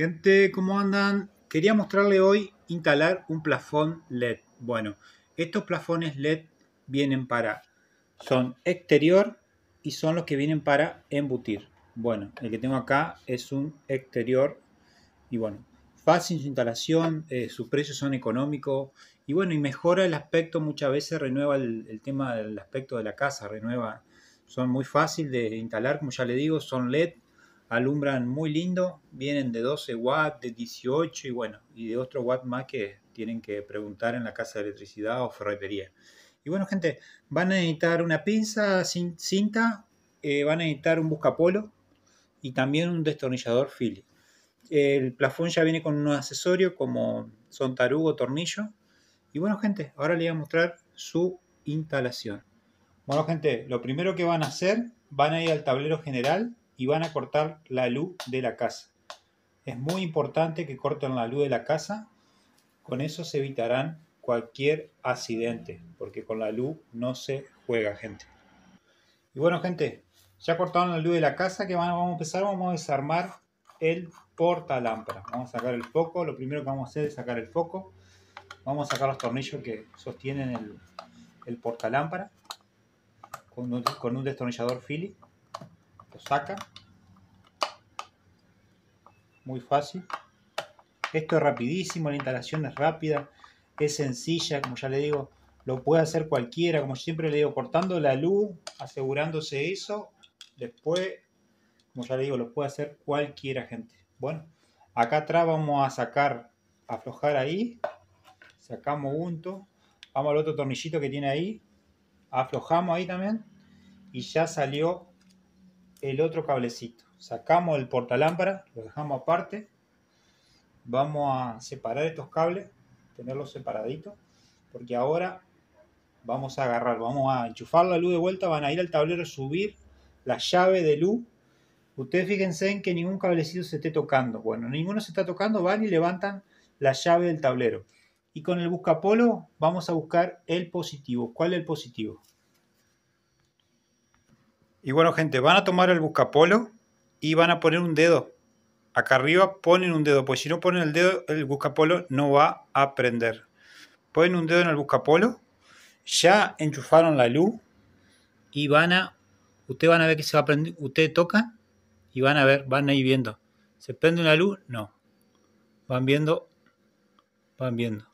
Gente, ¿cómo andan? Quería mostrarle hoy instalar un plafón LED. Bueno, estos plafones LED vienen para, son exterior y son los que vienen para embutir. Bueno, el que tengo acá es un exterior y bueno, fácil su instalación, eh, sus precios son económicos y bueno, y mejora el aspecto, muchas veces renueva el, tema del aspecto de la casa, renueva, son muy fácil de instalar, como ya le digo, son LED alumbran muy lindo, vienen de 12 watts, de 18 y bueno, y de otro watt más que tienen que preguntar en la casa de electricidad o ferretería. Y bueno, gente, van a necesitar una pinza, cinta, eh, van a necesitar un buscapolo y también un destornillador Philly. El plafón ya viene con un accesorio como son tarugo, tornillo. Y bueno, gente, ahora les voy a mostrar su instalación. Bueno, gente, lo primero que van a hacer, van a ir al tablero general y van a cortar la luz de la casa. Es muy importante que corten la luz de la casa, con eso se evitarán cualquier accidente, porque con la luz no se juega, gente. Y bueno, gente, ya cortaron la luz de la casa, que vamos a empezar, vamos a desarmar el porta lámpara. Vamos a sacar el foco, lo primero que vamos a hacer es sacar el foco. Vamos a sacar los tornillos que sostienen el, el portalámpara con un, con un destornillador Phillips lo saca. Muy fácil. Esto es rapidísimo, la instalación es rápida, es sencilla, como ya le digo, lo puede hacer cualquiera, como siempre le digo, cortando la luz, asegurándose eso, después, como ya le digo, lo puede hacer cualquiera, gente. Bueno, acá atrás vamos a sacar, aflojar ahí, sacamos junto, vamos al otro tornillito que tiene ahí, aflojamos ahí también y ya salió el otro cablecito. Sacamos el portalámpara, lo dejamos aparte. Vamos a separar estos cables, tenerlos separaditos, porque ahora vamos a agarrar, vamos a enchufar la luz de vuelta, van a ir al tablero, subir la llave de luz. Ustedes fíjense en que ningún cablecito se esté tocando. Bueno, ninguno se está tocando, van y levantan la llave del tablero. Y con el buscapolo vamos a buscar el positivo. ¿Cuál es el positivo? Y bueno, gente, van a tomar el buscapolo y van a poner un dedo. Acá arriba ponen un dedo, pues si no ponen el dedo, el buscapolo no va a prender. Ponen un dedo en el buscapolo, ya enchufaron la luz y van a, ustedes van a ver que se va a prender, ustedes tocan y van a ver, van a ir viendo. ¿Se prende la luz? No. Van viendo, van viendo.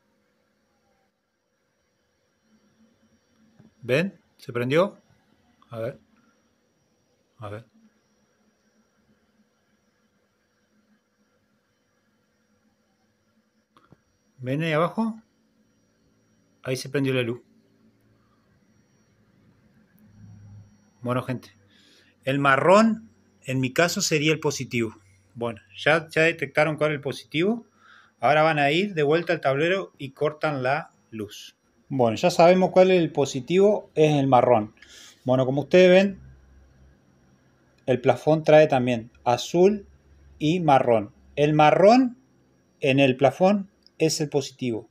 ¿Ven? ¿Se prendió? A ver. A ver. ¿Ven ahí abajo? Ahí se prendió la luz. Bueno, gente. El marrón, en mi caso, sería el positivo. Bueno, ya, ya detectaron cuál es el positivo. Ahora van a ir de vuelta al tablero y cortan la luz. Bueno, ya sabemos cuál es el positivo, es el marrón. Bueno, como ustedes ven, el plafón trae también azul y marrón. El marrón en el plafón es el positivo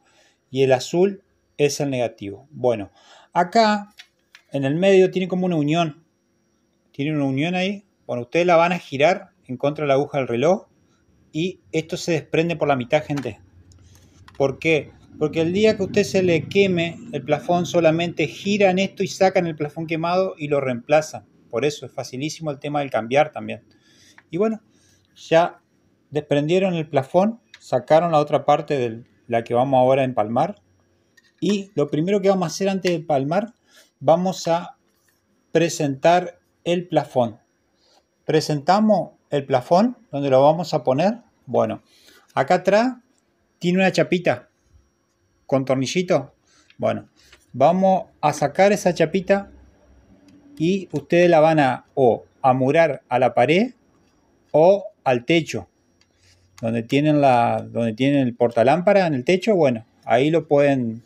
y el azul es el negativo. Bueno, acá en el medio tiene como una unión. Tiene una unión ahí. Bueno, ustedes la van a girar en contra de la aguja del reloj y esto se desprende por la mitad, gente. ¿Por qué? Porque el día que usted se le queme el plafón, solamente giran esto y sacan el plafón quemado y lo reemplazan. Por eso es facilísimo el tema del cambiar también. Y bueno, ya desprendieron el plafón, sacaron la otra parte de la que vamos ahora a empalmar. Y lo primero que vamos a hacer antes de empalmar, vamos a presentar el plafón. Presentamos el plafón, donde lo vamos a poner. Bueno, acá atrás tiene una chapita con tornillito. Bueno, vamos a sacar esa chapita y ustedes la van a o amurar a la pared o al techo. Donde tienen, la, donde tienen el portalámpara en el techo, bueno, ahí lo pueden,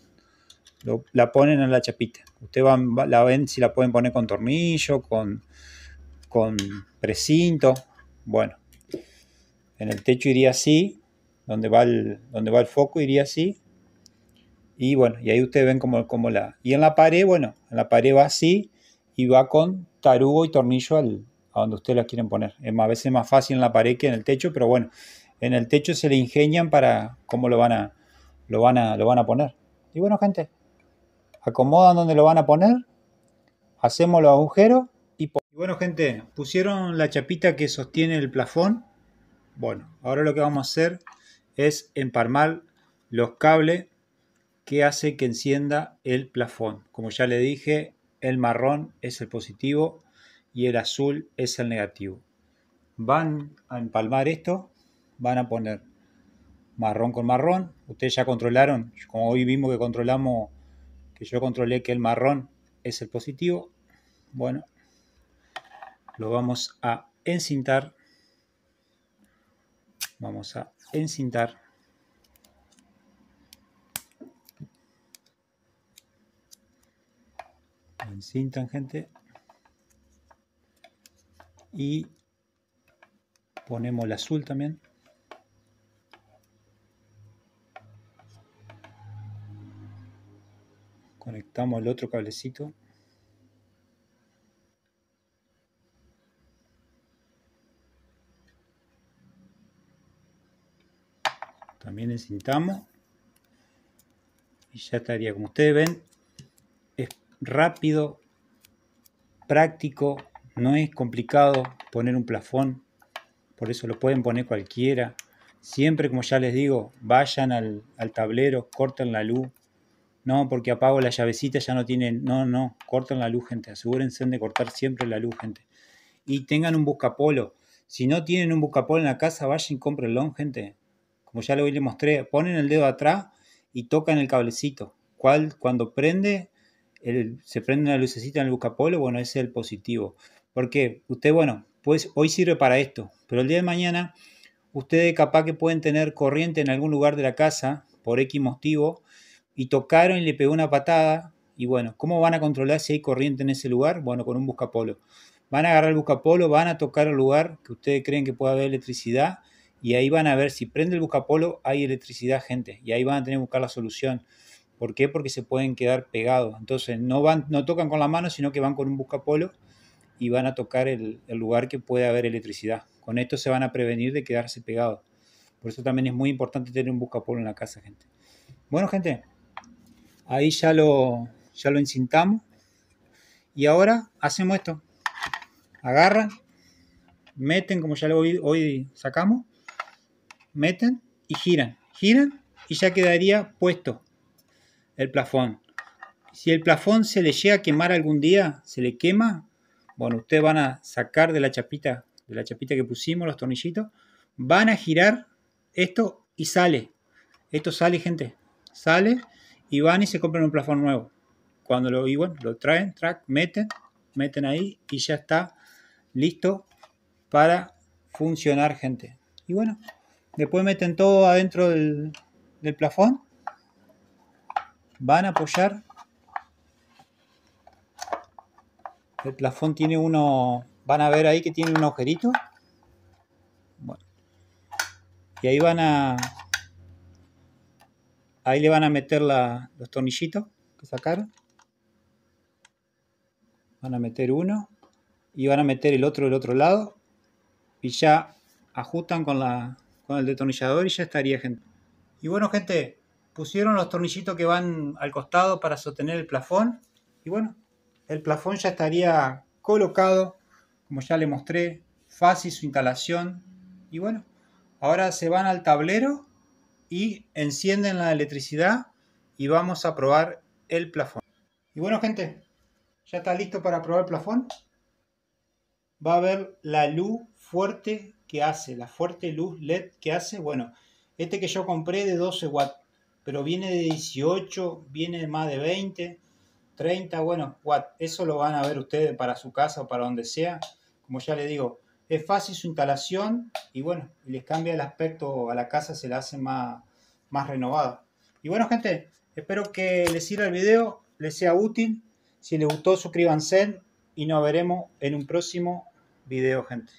la ponen en la chapita. Ustedes la ven si la pueden poner con tornillo, con, con precinto. Bueno, en el techo iría así, donde va el, donde va el foco iría así. Y bueno, y ahí ustedes ven como, como la... Y en la pared, bueno, en la pared va así y va con tarugo y tornillo al, a donde ustedes las quieren poner. Es a veces es más fácil en la pared que en el techo, pero bueno, en el techo se le ingenian para cómo lo van a, lo van a, lo van a poner. Y bueno, gente, acomodan donde lo van a poner, hacemos los agujeros y, y bueno, gente, pusieron la chapita que sostiene el plafón. Bueno, ahora lo que vamos a hacer es emparmar los cables que hace que encienda el plafón. Como ya le dije, el marrón es el positivo y el azul es el negativo. Van a empalmar esto, van a poner marrón con marrón. Ustedes ya controlaron, como hoy vimos que controlamos, que yo controlé que el marrón es el positivo. Bueno, lo vamos a encintar. Vamos a encintar. en gente y ponemos el azul también conectamos el otro cablecito también encintamos y ya estaría como ustedes ven rápido, práctico, no es complicado poner un plafón, por eso lo pueden poner cualquiera. Siempre, como ya les digo, vayan al, tablero, corten la luz. No, porque apago la llavecita, ya no tienen. No, no, corten la luz, gente. Asegúrense de cortar siempre la luz, gente. Y tengan un buscapolo. Si no tienen un buscapolo en la casa, vayan y comprenlo, gente. Como ya lo les mostré, ponen el dedo atrás y tocan el cablecito. ¿Cuál, cuando prende, se prende una lucecita en el buscapolo, bueno, ese es el positivo. Porque usted, bueno, pues hoy sirve para esto, pero el día de mañana ustedes capaz que pueden tener corriente en algún lugar de la casa por X motivo y tocaron y le pegó una patada y bueno, ¿cómo van a controlar si hay corriente en ese lugar? Bueno, con un buscapolo. Van a agarrar el buscapolo, van a tocar el lugar que ustedes creen que puede haber electricidad y ahí van a ver si prende el buscapolo hay electricidad, gente, y ahí van a tener que buscar la solución. ¿Por qué? Porque se pueden quedar pegados. Entonces no, van, no tocan con la mano, sino que van con un buscapolo y van a tocar el, lugar que puede haber electricidad. Con esto se van a prevenir de quedarse pegados. Por eso también es muy importante tener un buscapolo en la casa, gente. Bueno, gente, ahí ya lo, ya lo encintamos. Y ahora hacemos esto. Agarran, meten, como ya lo hoy sacamos, meten y giran. Giran y ya quedaría puesto el plafón. Si el plafón se le llega a quemar algún día, se le quema, bueno, ustedes van a sacar de la chapita, de la chapita que pusimos, los tornillitos, van a girar esto y sale. Esto sale, gente. Sale y van y se compran un plafón nuevo. Cuando lo igual, bueno, lo traen, track, meten, meten ahí y ya está listo para funcionar, gente. Y bueno, después meten todo adentro del, del plafón van a apoyar. El plafón tiene uno, van a ver ahí que tiene un agujerito. Bueno. Y ahí van a, ahí le van a meter la, los tornillitos que sacaron. Van a meter uno y van a meter el otro del otro lado y ya ajustan con, la, con el detornillador y ya estaría gente. Y bueno gente, pusieron los tornillitos que van al costado para sostener el plafón. Y bueno, el plafón ya estaría colocado, como ya le mostré, fácil su instalación. Y bueno, ahora se van al tablero y encienden la electricidad y vamos a probar el plafón. Y bueno gente, ya está listo para probar el plafón. Va a ver la luz fuerte que hace, la fuerte luz LED que hace. Bueno, este que yo compré de 12 watts pero viene de 18, viene más de 20, 30, bueno, eso lo van a ver ustedes para su casa o para donde sea. Como ya les digo, es fácil su instalación y bueno, les cambia el aspecto a la casa, se la hace más, más renovada. Y bueno, gente, espero que les sirva el video, les sea útil. Si les gustó, suscríbanse y nos veremos en un próximo video, gente.